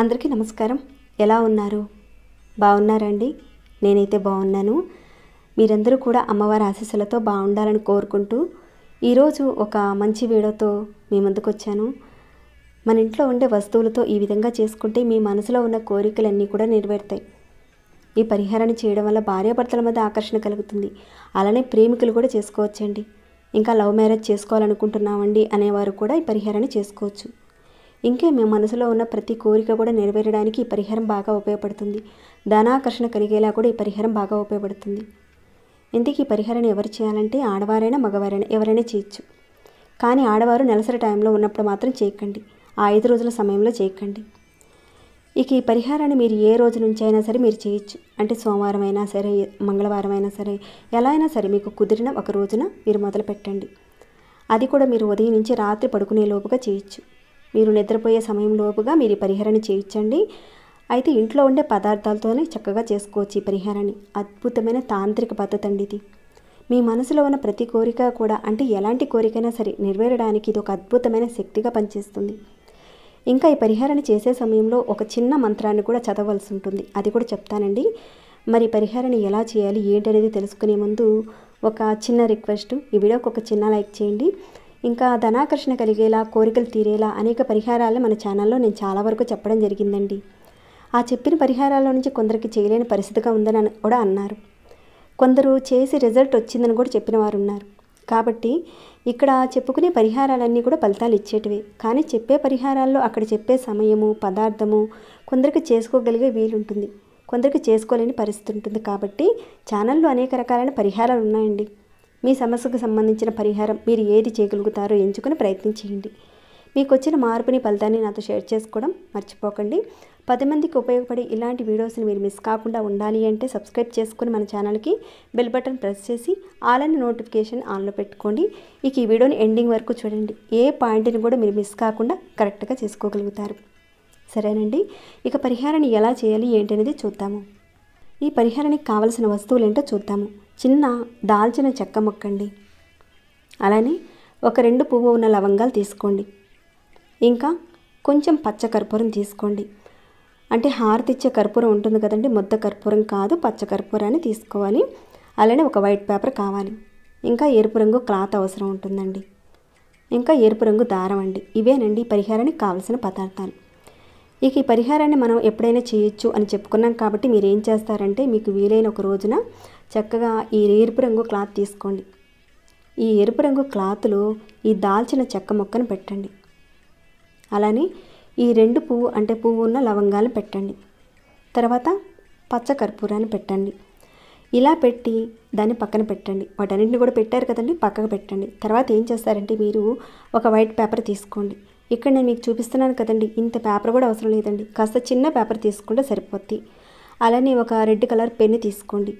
అందరికీ నమస్కారం ఎలా ఉన్నారు బాగున్నారండి నేనైతే బాగున్నాను మీరందరూ కూడా అమ్మవారి ఆశీస్సులతో బాగుండాలని కోరుకుంటూ ఈరోజు ఒక మంచి వీడియోతో మీ ముందుకు వచ్చాను మన ఇంట్లో ఉండే వస్తువులతో ఈ విధంగా చేసుకుంటే మీ మనసులో ఉన్న కోరికలన్నీ కూడా నెరవేరుతాయి ఈ పరిహారాన్ని చేయడం వల్ల భార్యాభర్తల మధ్య ఆకర్షణ కలుగుతుంది అలానే ప్రేమికులు కూడా చేసుకోవచ్చండి ఇంకా లవ్ మ్యారేజ్ చేసుకోవాలనుకుంటున్నామండి అనేవారు కూడా ఈ పరిహారాన్ని చేసుకోవచ్చు ఇంకే మీ మనసులో ఉన్న ప్రతి కోరిక కూడా నెరవేరడానికి ఈ పరిహారం బాగా ఉపయోగపడుతుంది ధనాకర్షణ కలిగేలా కూడా ఈ పరిహారం బాగా ఉపయోగపడుతుంది ఇంతకీ ఈ పరిహారాన్ని ఎవరు చేయాలంటే ఆడవారైనా మగవారైనా ఎవరైనా చేయొచ్చు కానీ ఆడవారు నెలసరి టైంలో ఉన్నప్పుడు మాత్రం చేయకండి ఆ ఐదు రోజుల సమయంలో చేయకండి ఇక ఈ పరిహారాన్ని మీరు ఏ రోజు నుంచి అయినా సరే మీరు చేయొచ్చు అంటే సోమవారం అయినా సరే మంగళవారం అయినా సరే ఎలా అయినా సరే మీకు కుదిరిన ఒక రోజున మీరు మొదలు పెట్టండి అది కూడా మీరు ఉదయం నుంచి రాత్రి పడుకునే లోపుగా చేయొచ్చు మీరు నిద్రపోయే సమయం లోపుగా మీరు ఈ పరిహారాన్ని చేయించండి అయితే ఇంట్లో ఉండే పదార్థాలతోనే చక్కగా చేసుకోవచ్చు ఈ పరిహారాన్ని అద్భుతమైన తాంత్రిక పద్ధతి అండి ఇది మీ మనసులో ఉన్న ప్రతి కోరిక కూడా అంటే ఎలాంటి కోరికైనా సరే నెరవేరడానికి ఇది ఒక అద్భుతమైన శక్తిగా పనిచేస్తుంది ఇంకా ఈ పరిహారణ చేసే సమయంలో ఒక చిన్న మంత్రాన్ని కూడా చదవలసి ఉంటుంది అది కూడా చెప్తానండి మరి పరిహారాన్ని ఎలా చేయాలి ఏంటనేది తెలుసుకునే ముందు ఒక చిన్న రిక్వెస్ట్ ఈ వీడియోకి ఒక చిన్న లైక్ చేయండి ఇంకా ధనాకర్షణ కలిగేలా కోరికలు తీరేలా అనేక పరిహారాలు మన ఛానల్లో నేను చాలా వరకు చెప్పడం జరిగిందండి ఆ చెప్పిన పరిహారాల నుంచి కొందరికి చేయలేని పరిస్థితిగా ఉందని కూడా అన్నారు కొందరు చేసి రిజల్ట్ వచ్చిందని కూడా చెప్పిన వారు ఉన్నారు కాబట్టి ఇక్కడ చెప్పుకునే పరిహారాలన్నీ కూడా ఫలితాలు ఇచ్చేటివే కానీ చెప్పే పరిహారాల్లో అక్కడ చెప్పే సమయము పదార్థము కొందరికి చేసుకోగలిగే వీలుంటుంది కొందరికి చేసుకోలేని పరిస్థితి ఉంటుంది కాబట్టి ఛానల్లో అనేక రకాలైన పరిహారాలు ఉన్నాయండి మీ సమస్యకు సంబంధించిన పరిహారం మీరు ఏది చేయగలుగుతారో ఎంచుకుని ప్రయత్నం చేయండి మీకు వచ్చిన మార్పుని ఫలితాన్ని నాతో షేర్ చేసుకోవడం మర్చిపోకండి పది మందికి ఉపయోగపడే ఇలాంటి వీడియోస్ని మీరు మిస్ కాకుండా ఉండాలి అంటే సబ్స్క్రైబ్ చేసుకుని మన ఛానల్కి బెల్ బటన్ ప్రెస్ చేసి ఆల్ అండ్ నోటిఫికేషన్ ఆన్లో పెట్టుకోండి ఇక ఈ వీడియోని ఎండింగ్ వరకు చూడండి ఏ పాయింట్ని కూడా మీరు మిస్ కాకుండా కరెక్ట్గా చేసుకోగలుగుతారు సరేనండి ఇక పరిహారాన్ని ఎలా చేయాలి ఏంటి అనేది చూద్దాము ఈ పరిహారానికి కావలసిన వస్తువులు ఏంటో చూద్దాము చిన్న దాల్చిన చెక్క మొక్కండి అలానే ఒక రెండు పువ్వు ఉన్న లవంగాలు తీసుకోండి ఇంకా కొంచెం పచ్చ కర్పూరం తీసుకోండి అంటే హారతిచ్చే కర్పూరం ఉంటుంది కదండి ముద్ద కర్పూరం కాదు పచ్చ కర్పూరాన్ని తీసుకోవాలి అలానే ఒక వైట్ పేపర్ కావాలి ఇంకా ఎరుపు రంగు క్లాత్ అవసరం ఉంటుందండి ఇంకా ఎరుపు రంగు దారం అండి ఇవేనండి పరిహారానికి కావలసిన పదార్థాలు ఇక ఈ పరిహారాన్ని మనం ఎప్పుడైనా చేయొచ్చు అని చెప్పుకున్నాం కాబట్టి మీరు ఏం చేస్తారంటే మీకు వీలైన ఒక రోజున చక్కగా ఈ ఎరుపు రంగు క్లాత్ తీసుకోండి ఈ ఎరుపు రంగు క్లాత్లో ఈ దాల్చిన చెక్క మొక్కను పెట్టండి అలానే ఈ రెండు పువ్వు అంటే పువ్వు ఉన్న లవంగాలు పెట్టండి తర్వాత పచ్చ కర్పూరాన్ని పెట్టండి ఇలా పెట్టి దాన్ని పక్కన పెట్టండి వాటన్నింటిని కూడా పెట్టారు కదండి పక్కకు పెట్టండి తర్వాత ఏం చేస్తారంటే మీరు ఒక వైట్ పేపర్ తీసుకోండి ఇక్కడ నేను మీకు చూపిస్తున్నాను కదండి ఇంత పేపర్ కూడా అవసరం లేదండి కాస్త చిన్న పేపర్ తీసుకుంటే సరిపోద్ది అలానే ఒక రెడ్ కలర్ పెన్ను తీసుకోండి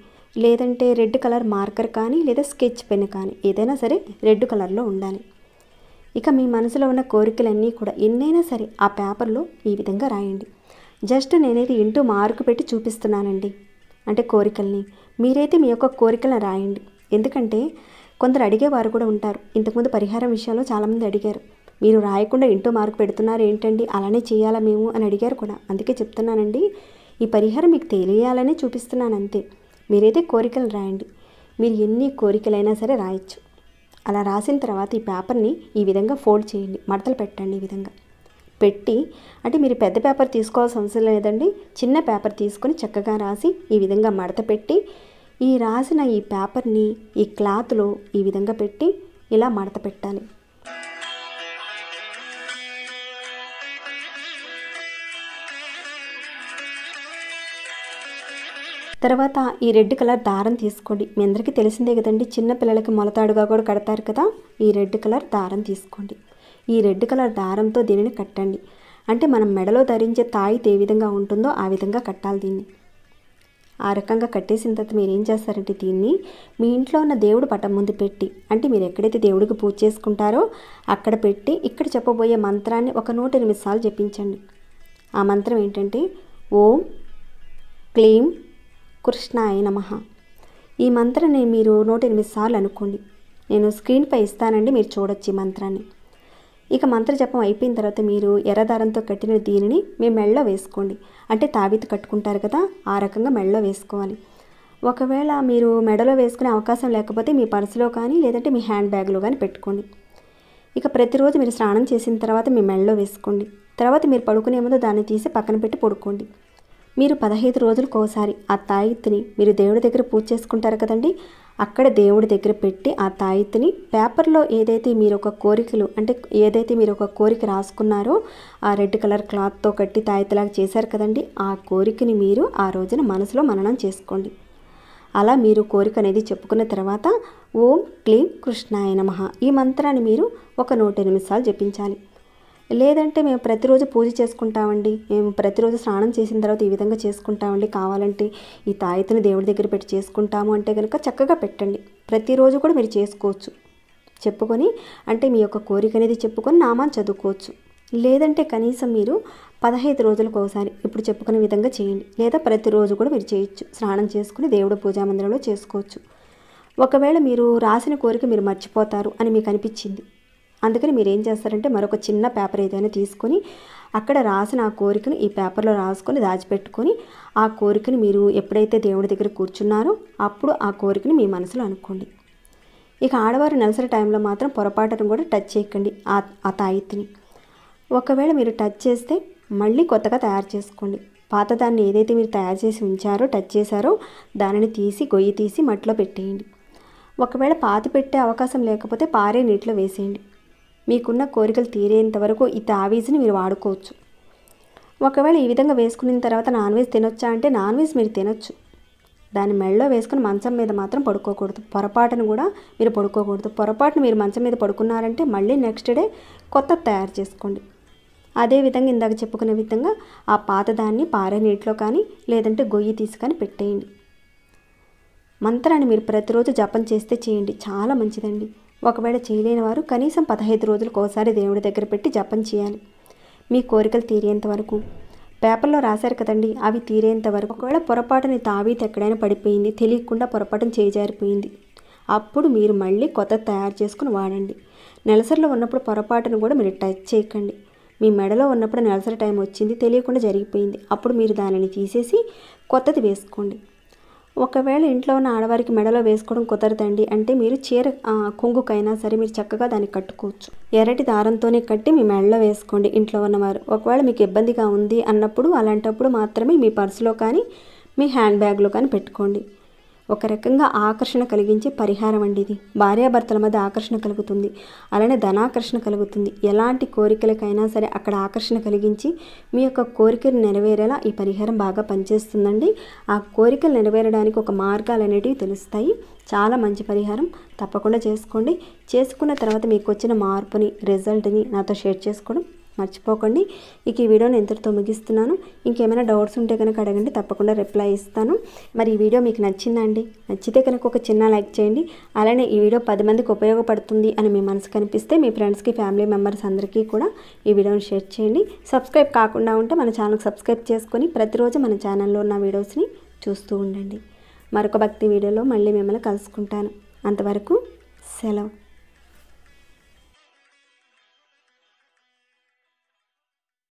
లేదంటే రెడ్ కలర్ మార్కర్ కానీ లేదా స్కెచ్ పెన్ కానీ ఏదైనా సరే రెడ్ కలర్లో ఉండాలి ఇక మీ మనసులో ఉన్న కోరికలన్నీ కూడా ఎన్నైనా సరే ఆ పేపర్లో ఈ విధంగా రాయండి జస్ట్ నేనైతే ఇంటూ మార్కు పెట్టి చూపిస్తున్నానండి అంటే కోరికల్ని మీరైతే మీ యొక్క కోరికలను రాయండి ఎందుకంటే కొందరు అడిగేవారు కూడా ఉంటారు ఇంతకుముందు పరిహారం విషయంలో చాలామంది అడిగారు మీరు రాయకుండా ఇంటూ మార్కు పెడుతున్నారు ఏంటండి అలానే చేయాలా మేము అని అడిగారు కూడా అందుకే చెప్తున్నానండి ఈ పరిహారం మీకు తెలియాలనే చూపిస్తున్నాను అంతే మీరైతే కోరికలు రాయండి మీరు ఎన్ని కోరికలైనా సరే రాయొచ్చు అలా రాసిన తర్వాత ఈ పేపర్ని ఈ విధంగా ఫోల్డ్ చేయండి మడతలు పెట్టండి ఈ విధంగా పెట్టి అంటే మీరు పెద్ద పేపర్ తీసుకోవాల్సిన అవసరం లేదండి చిన్న పేపర్ తీసుకొని చక్కగా రాసి ఈ విధంగా మడత పెట్టి ఈ రాసిన ఈ పేపర్ని ఈ క్లాత్లో ఈ విధంగా పెట్టి ఇలా మడత పెట్టాలి తర్వాత ఈ రెడ్ కలర్ దారం తీసుకోండి మీ అందరికీ తెలిసిందే కదండి చిన్న పిల్లలకి మొలతాడుగా కూడా కడతారు కదా ఈ రెడ్ కలర్ దారం తీసుకోండి ఈ రెడ్ కలర్ దారంతో దీనిని కట్టండి అంటే మనం మెడలో ధరించే తాయిత్ ఏ విధంగా ఉంటుందో ఆ విధంగా కట్టాలి దీన్ని ఆ రకంగా కట్టేసిన తర్వాత మీరు ఏం చేస్తారంటే దీన్ని మీ ఇంట్లో ఉన్న దేవుడు పటం ముందు పెట్టి అంటే మీరు ఎక్కడైతే దేవుడికి పూజ చేసుకుంటారో అక్కడ పెట్టి ఇక్కడ చెప్పబోయే మంత్రాన్ని ఒక నూట ఎనిమిది సార్లు జపించండి ఆ మంత్రం ఏంటంటే ఓం క్లీం కృష్ణాయ నమ ఈ మంత్రాన్ని మీరు నూట ఎనిమిది సార్లు అనుకోండి నేను స్క్రీన్పై ఇస్తానండి మీరు చూడొచ్చు ఈ మంత్రాన్ని ఇక మంత్ర జపం అయిపోయిన తర్వాత మీరు ఎర్రదారంతో కట్టిన దీనిని మీ మెళ్ళలో వేసుకోండి అంటే తాబితు కట్టుకుంటారు కదా ఆ రకంగా మెళ్ళలో వేసుకోవాలి ఒకవేళ మీరు మెడలో వేసుకునే అవకాశం లేకపోతే మీ పర్సులో కానీ లేదంటే మీ హ్యాండ్ బ్యాగ్లో కానీ పెట్టుకోండి ఇక ప్రతిరోజు మీరు స్నానం చేసిన తర్వాత మీ మెడలో వేసుకోండి తర్వాత మీరు పడుకునే ముందు దాన్ని తీసి పక్కన పెట్టి పడుకోండి మీరు పదహైదు రోజులకు ఒకసారి ఆ తాయెత్తుని మీరు దేవుడి దగ్గర పూజ చేసుకుంటారు కదండి అక్కడ దేవుడి దగ్గర పెట్టి ఆ తాయిత్తిని పేపర్లో ఏదైతే మీరు ఒక కోరికలు అంటే ఏదైతే మీరు ఒక కోరిక రాసుకున్నారో ఆ రెడ్ కలర్ క్లాత్తో కట్టి తాయెత్తులాగా చేశారు కదండి ఆ కోరికని మీరు ఆ రోజున మనసులో మననం చేసుకోండి అలా మీరు కోరిక అనేది చెప్పుకున్న తర్వాత ఓం క్లీం కృష్ణాయ ఈ మంత్రాన్ని మీరు ఒక నూట ఎనిమిది సార్లు జపించాలి లేదంటే మేము ప్రతిరోజు పూజ చేసుకుంటామండి మేము ప్రతిరోజు స్నానం చేసిన తర్వాత ఈ విధంగా చేసుకుంటామండి కావాలంటే ఈ తాయితని దేవుడి దగ్గర పెట్టి చేసుకుంటాము అంటే కనుక చక్కగా పెట్టండి ప్రతిరోజు కూడా మీరు చేసుకోవచ్చు చెప్పుకొని అంటే మీ యొక్క కోరిక అనేది చెప్పుకొని నామాన్ని చదువుకోవచ్చు లేదంటే కనీసం మీరు పదహైదు రోజులకు ఒకసారి ఇప్పుడు చెప్పుకునే విధంగా చేయండి లేదా ప్రతిరోజు కూడా మీరు చేయొచ్చు స్నానం చేసుకుని దేవుడు పూజా మందిరంలో చేసుకోవచ్చు ఒకవేళ మీరు రాసిన కోరిక మీరు మర్చిపోతారు అని మీకు అనిపించింది అందుకని మీరు ఏం చేస్తారంటే మరొక చిన్న పేపర్ ఏదైనా తీసుకొని అక్కడ రాసిన ఆ కోరికను ఈ పేపర్లో రాసుకొని దాచిపెట్టుకొని ఆ కోరికను మీరు ఎప్పుడైతే దేవుడి దగ్గర కూర్చున్నారో అప్పుడు ఆ కోరికను మీ మనసులో అనుకోండి ఇక ఆడవారు నెలసరి టైంలో మాత్రం పొరపాటును కూడా టచ్ చేయకండి ఆ ఆ తాయిత్తిని ఒకవేళ మీరు టచ్ చేస్తే మళ్ళీ కొత్తగా తయారు చేసుకోండి పాతదాన్ని ఏదైతే మీరు తయారు చేసి ఉంచారో టచ్ చేశారో దానిని తీసి గొయ్యి తీసి మట్టిలో పెట్టేయండి ఒకవేళ పాతి పెట్టే అవకాశం లేకపోతే పారే నీటిలో వేసేయండి మీకున్న కోరికలు తీరేంత వరకు ఈ తావీజుని మీరు వాడుకోవచ్చు ఒకవేళ ఈ విధంగా వేసుకున్న తర్వాత నాన్ వెజ్ తినొచ్చా అంటే నాన్ వెజ్ మీరు తినొచ్చు దాని మెడలో వేసుకుని మంచం మీద మాత్రం పడుకోకూడదు పొరపాటును కూడా మీరు పడుకోకూడదు పొరపాటును మీరు మంచం మీద పడుకున్నారంటే మళ్ళీ నెక్స్ట్ డే కొత్త తయారు చేసుకోండి అదేవిధంగా ఇందాక చెప్పుకునే విధంగా ఆ పాత దాన్ని పారే నీటిలో కానీ లేదంటే గొయ్యి తీసుకొని పెట్టేయండి మంత్రాన్ని మీరు ప్రతిరోజు జపం చేస్తే చేయండి చాలా మంచిదండి ఒకవేళ చేయలేని వారు కనీసం పదహైదు రోజులకు ఒకసారి దేవుడి దగ్గర పెట్టి జపం చేయాలి మీ కోరికలు తీరేంత వరకు పేపర్లో రాశారు కదండి అవి తీరేంత వరకు ఒకవేళ పొరపాటుని తావీతి ఎక్కడైనా పడిపోయింది తెలియకుండా పొరపాటును చేజారిపోయింది అప్పుడు మీరు మళ్ళీ కొత్త తయారు చేసుకుని వాడండి నెలసరిలో ఉన్నప్పుడు పొరపాటును కూడా మీరు టచ్ చేయకండి మీ మెడలో ఉన్నప్పుడు నెలసరి టైం వచ్చింది తెలియకుండా జరిగిపోయింది అప్పుడు మీరు దానిని తీసేసి కొత్తది వేసుకోండి ఒకవేళ ఇంట్లో ఉన్న ఆడవారికి మెడలో వేసుకోవడం కుదరదండి అంటే మీరు చీర కొంగుకైనా సరే మీరు చక్కగా దాన్ని కట్టుకోవచ్చు ఎర్రటి దారంతోనే కట్టి మీ మెడలో వేసుకోండి ఇంట్లో ఉన్నవారు ఒకవేళ మీకు ఇబ్బందిగా ఉంది అన్నప్పుడు అలాంటప్పుడు మాత్రమే మీ పర్సులో కానీ మీ హ్యాండ్ బ్యాగ్లో కానీ పెట్టుకోండి ఒక రకంగా ఆకర్షణ కలిగించే పరిహారం అండి ఇది భార్యాభర్తల మధ్య ఆకర్షణ కలుగుతుంది అలానే ధనాకర్షణ కలుగుతుంది ఎలాంటి కోరికలకైనా సరే అక్కడ ఆకర్షణ కలిగించి మీ యొక్క కోరికలు నెరవేరేలా ఈ పరిహారం బాగా పనిచేస్తుందండి ఆ కోరికలు నెరవేరడానికి ఒక మార్గాలు అనేటివి తెలుస్తాయి చాలా మంచి పరిహారం తప్పకుండా చేసుకోండి చేసుకున్న తర్వాత మీకు వచ్చిన మార్పుని రిజల్ట్ని నాతో షేర్ చేసుకోవడం మర్చిపోకండి ఇక ఈ వీడియోని ఎంతటితో ముగిస్తున్నాను ఇంకేమైనా డౌట్స్ ఉంటే కనుక అడగండి తప్పకుండా రిప్లై ఇస్తాను మరి ఈ వీడియో మీకు నచ్చిందండి నచ్చితే కనుక ఒక చిన్న లైక్ చేయండి అలానే ఈ వీడియో పది మందికి ఉపయోగపడుతుంది అని మీ మనసు కనిపిస్తే మీ ఫ్రెండ్స్కి ఫ్యామిలీ మెంబర్స్ అందరికీ కూడా ఈ వీడియోని షేర్ చేయండి సబ్స్క్రైబ్ కాకుండా ఉంటే మన ఛానల్కి సబ్స్క్రైబ్ చేసుకొని ప్రతిరోజు మన ఛానల్లో ఉన్న వీడియోస్ని చూస్తూ ఉండండి మరొక భక్తి వీడియోలో మళ్ళీ మిమ్మల్ని కలుసుకుంటాను అంతవరకు సెలవు